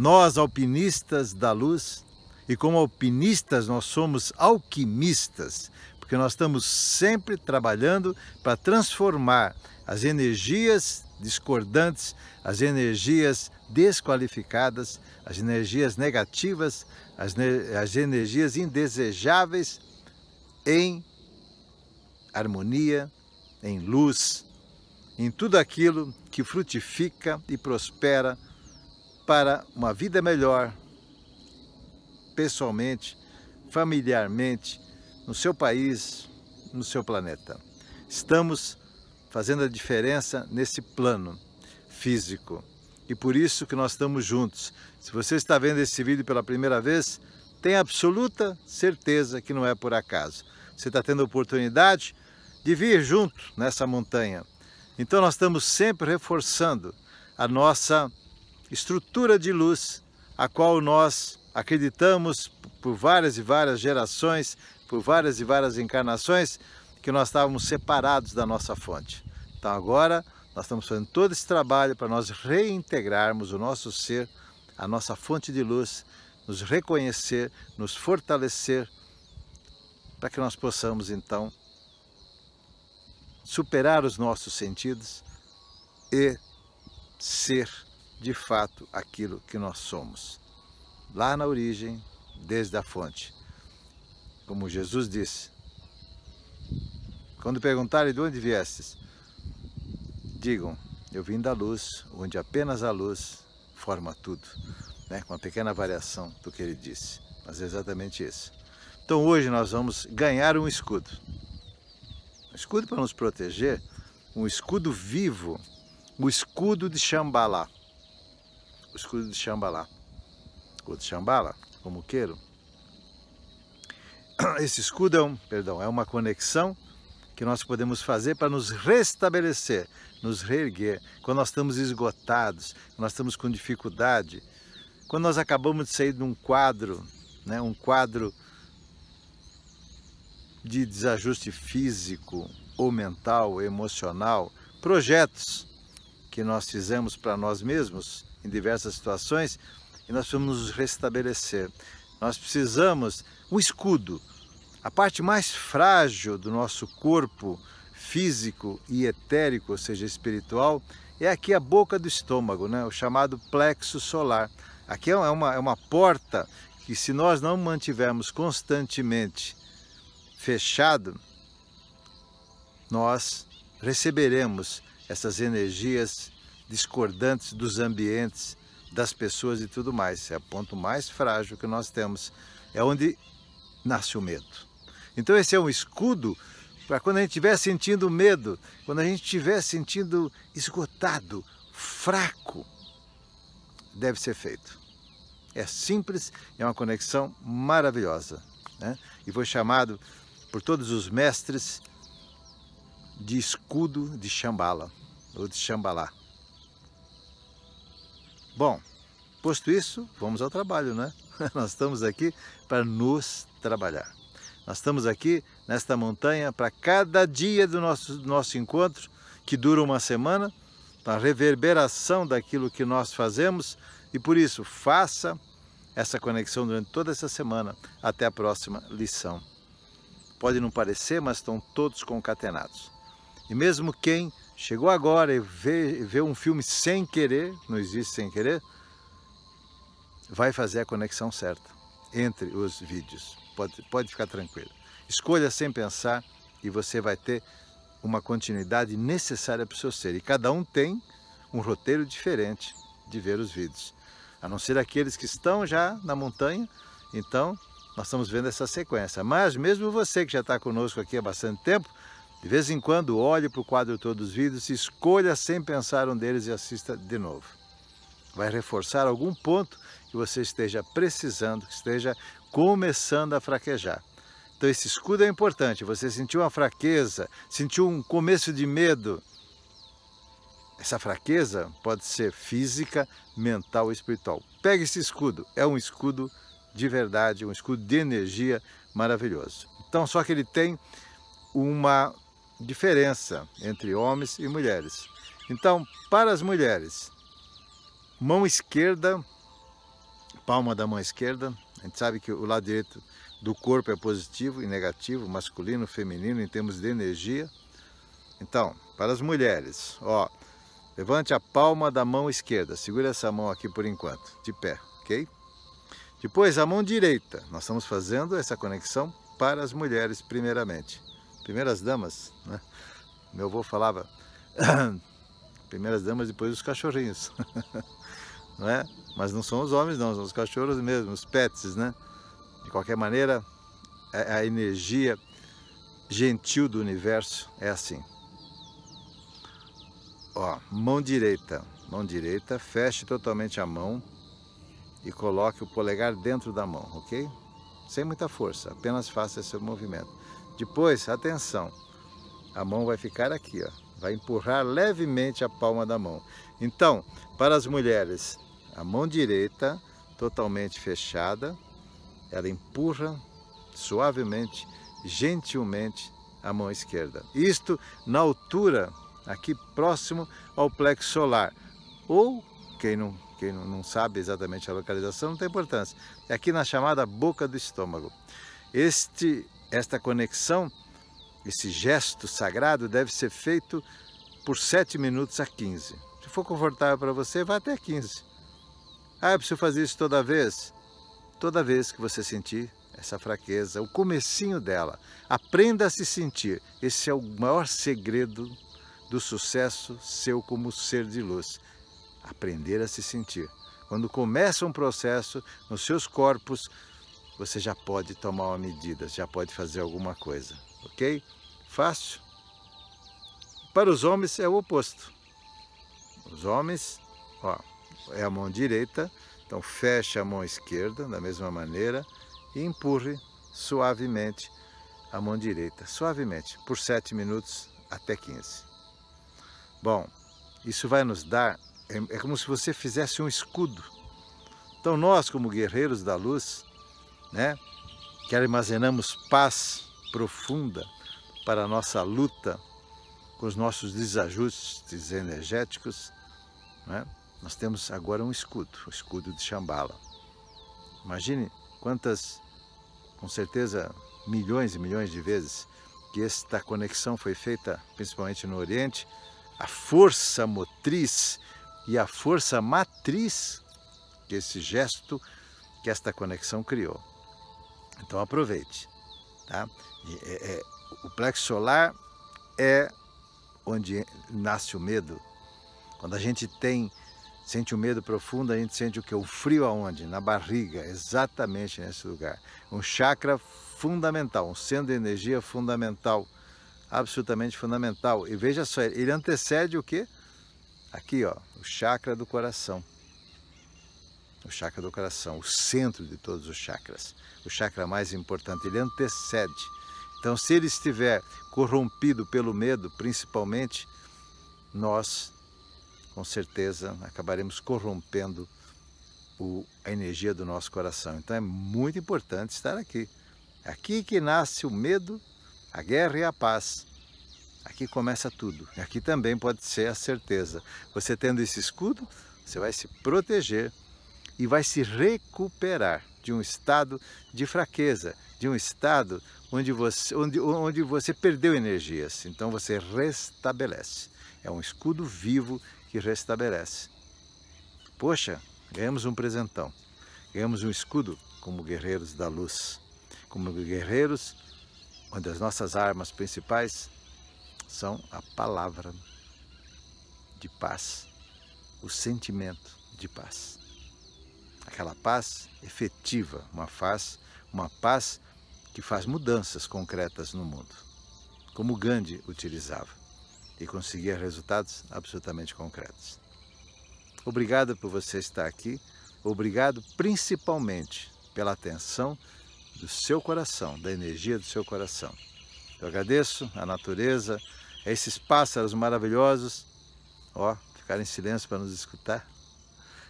Nós, alpinistas da luz, e como alpinistas nós somos alquimistas, porque nós estamos sempre trabalhando para transformar as energias discordantes, as energias desqualificadas, as energias negativas, as, as energias indesejáveis em harmonia, em luz, em tudo aquilo que frutifica e prospera para uma vida melhor, pessoalmente, familiarmente, no seu país, no seu planeta. Estamos fazendo a diferença nesse plano físico. E por isso que nós estamos juntos. Se você está vendo esse vídeo pela primeira vez, tenha absoluta certeza que não é por acaso. Você está tendo a oportunidade de vir junto nessa montanha. Então nós estamos sempre reforçando a nossa estrutura de luz a qual nós acreditamos por várias e várias gerações, por várias e várias encarnações, que nós estávamos separados da nossa fonte. Então agora nós estamos fazendo todo esse trabalho para nós reintegrarmos o nosso ser, a nossa fonte de luz, nos reconhecer, nos fortalecer, para que nós possamos então superar os nossos sentidos e ser de fato aquilo que nós somos, lá na origem, desde a fonte. Como Jesus disse, quando perguntarem de onde viestes, digam, eu vim da luz, onde apenas a luz forma tudo, né? com uma pequena variação do que ele disse, mas é exatamente isso. Então hoje nós vamos ganhar um escudo, um escudo para nos proteger, um escudo vivo, o um escudo de Shambhala o escudo de Xambalá, ou de Xambala, como queiro. Esse escudo é, um, perdão, é uma conexão que nós podemos fazer para nos restabelecer, nos reerguer. Quando nós estamos esgotados, quando nós estamos com dificuldade, quando nós acabamos de sair de um quadro, né, um quadro de desajuste físico ou mental, emocional, projetos que nós fizemos para nós mesmos em diversas situações e nós precisamos nos restabelecer. Nós precisamos um escudo, a parte mais frágil do nosso corpo físico e etérico, ou seja, espiritual, é aqui a boca do estômago, né? o chamado plexo solar. Aqui é uma, é uma porta que, se nós não mantivermos constantemente fechado, nós receberemos essas energias discordantes dos ambientes, das pessoas e tudo mais. É o ponto mais frágil que nós temos. É onde nasce o medo. Então esse é um escudo para quando a gente estiver sentindo medo, quando a gente estiver sentindo esgotado, fraco, deve ser feito. É simples, é uma conexão maravilhosa. Né? E foi chamado por todos os mestres de escudo de Shambhala, ou de Shambhala. Bom, posto isso, vamos ao trabalho, né? Nós estamos aqui para nos trabalhar. Nós estamos aqui nesta montanha para cada dia do nosso, do nosso encontro, que dura uma semana, para reverberação daquilo que nós fazemos e por isso faça essa conexão durante toda essa semana. Até a próxima lição. Pode não parecer, mas estão todos concatenados. E mesmo quem chegou agora e vê, vê um filme sem querer, não existe sem querer, vai fazer a conexão certa entre os vídeos. Pode, pode ficar tranquilo. Escolha sem pensar e você vai ter uma continuidade necessária para o seu ser. E cada um tem um roteiro diferente de ver os vídeos. A não ser aqueles que estão já na montanha, então nós estamos vendo essa sequência. Mas mesmo você que já está conosco aqui há bastante tempo, de vez em quando, olhe para o quadro todos os vídeos, escolha sem pensar um deles e assista de novo. Vai reforçar algum ponto que você esteja precisando, que esteja começando a fraquejar. Então, esse escudo é importante. Você sentiu uma fraqueza, sentiu um começo de medo. Essa fraqueza pode ser física, mental ou espiritual. Pegue esse escudo. É um escudo de verdade, um escudo de energia maravilhoso. Então, só que ele tem uma diferença entre homens e mulheres. Então, para as mulheres, mão esquerda, palma da mão esquerda, a gente sabe que o lado direito do corpo é positivo e negativo, masculino, feminino, em termos de energia. Então, para as mulheres, ó, levante a palma da mão esquerda, segure essa mão aqui por enquanto, de pé, ok? Depois, a mão direita, nós estamos fazendo essa conexão para as mulheres primeiramente primeiras damas, né? Meu avô falava primeiras damas, depois os cachorrinhos, não é? Mas não são os homens não, são os cachorros mesmo, os pets, né? De qualquer maneira, a energia gentil do universo é assim. Ó, mão direita, mão direita, feche totalmente a mão e coloque o polegar dentro da mão, ok? Sem muita força, apenas faça esse movimento. Depois, atenção, a mão vai ficar aqui, ó, vai empurrar levemente a palma da mão. Então, para as mulheres, a mão direita totalmente fechada, ela empurra suavemente, gentilmente a mão esquerda. Isto na altura aqui próximo ao plexo solar. Ou, quem não, quem não sabe exatamente a localização, não tem importância. É aqui na chamada boca do estômago. Este esta conexão, esse gesto sagrado, deve ser feito por 7 minutos a 15. Se for confortável para você, vá até 15. Ah, eu preciso fazer isso toda vez? Toda vez que você sentir essa fraqueza, o comecinho dela. Aprenda a se sentir. Esse é o maior segredo do sucesso seu como ser de luz. Aprender a se sentir. Quando começa um processo nos seus corpos, você já pode tomar uma medida, já pode fazer alguma coisa, ok? Fácil. Para os homens é o oposto. Os homens, ó, é a mão direita, então feche a mão esquerda da mesma maneira e empurre suavemente a mão direita, suavemente, por 7 minutos até 15. Bom, isso vai nos dar, é, é como se você fizesse um escudo. Então nós, como guerreiros da luz, né? que armazenamos paz profunda para a nossa luta com os nossos desajustes energéticos, né? nós temos agora um escudo, o escudo de Shambhala. Imagine quantas, com certeza, milhões e milhões de vezes que esta conexão foi feita, principalmente no Oriente, a força motriz e a força matriz que esse gesto, que esta conexão criou. Então aproveite. Tá? É, é, o plexo solar é onde nasce o medo. Quando a gente tem sente o um medo profundo, a gente sente o que? O frio aonde? Na barriga, exatamente nesse lugar. Um chakra fundamental, um centro de energia fundamental, absolutamente fundamental. E veja só, ele antecede o que? Aqui, ó, o chakra do coração o chakra do coração, o centro de todos os chakras, o chakra mais importante, ele antecede. Então, se ele estiver corrompido pelo medo, principalmente, nós, com certeza, acabaremos corrompendo o, a energia do nosso coração. Então, é muito importante estar aqui. Aqui que nasce o medo, a guerra e a paz. Aqui começa tudo. Aqui também pode ser a certeza. Você tendo esse escudo, você vai se proteger e vai se recuperar de um estado de fraqueza, de um estado onde você, onde, onde você perdeu energias. Então você restabelece. É um escudo vivo que restabelece. Poxa, ganhamos um presentão. Ganhamos um escudo como guerreiros da luz, como guerreiros onde as nossas armas principais são a palavra de paz, o sentimento de paz aquela paz efetiva, uma paz, uma paz que faz mudanças concretas no mundo, como Gandhi utilizava e conseguia resultados absolutamente concretos. Obrigado por você estar aqui, obrigado principalmente pela atenção do seu coração, da energia do seu coração. Eu agradeço a natureza, a esses pássaros maravilhosos, ó, ficaram em silêncio para nos escutar,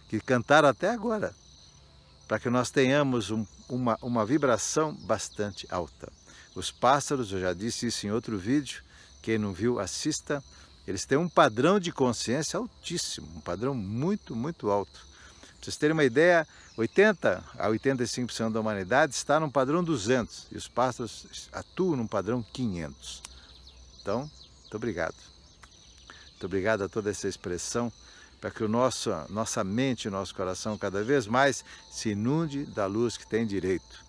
que cantaram até agora para que nós tenhamos um, uma, uma vibração bastante alta. Os pássaros, eu já disse isso em outro vídeo, quem não viu, assista. Eles têm um padrão de consciência altíssimo, um padrão muito, muito alto. Para vocês terem uma ideia, 80 a 85% da humanidade está num padrão 200 e os pássaros atuam num padrão 500. Então, muito obrigado. Muito obrigado a toda essa expressão para que o nosso, nossa mente e nosso coração cada vez mais se inunde da luz que tem direito.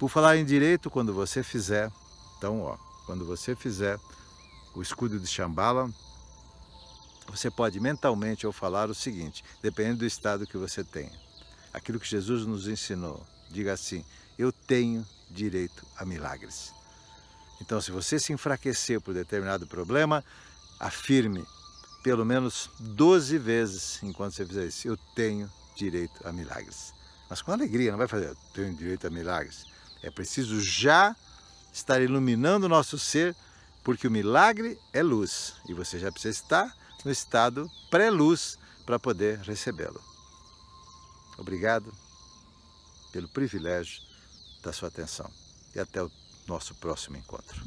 Por falar em direito, quando você fizer, então, ó, quando você fizer o escudo de Shambhala, você pode mentalmente ou falar o seguinte, dependendo do estado que você tenha. Aquilo que Jesus nos ensinou, diga assim: eu tenho direito a milagres. Então, se você se enfraquecer por determinado problema, afirme pelo menos 12 vezes enquanto você fizer isso. Eu tenho direito a milagres. Mas com alegria, não vai fazer, eu tenho direito a milagres. É preciso já estar iluminando o nosso ser, porque o milagre é luz e você já precisa estar no estado pré-luz para poder recebê-lo. Obrigado pelo privilégio da sua atenção e até o nosso próximo encontro.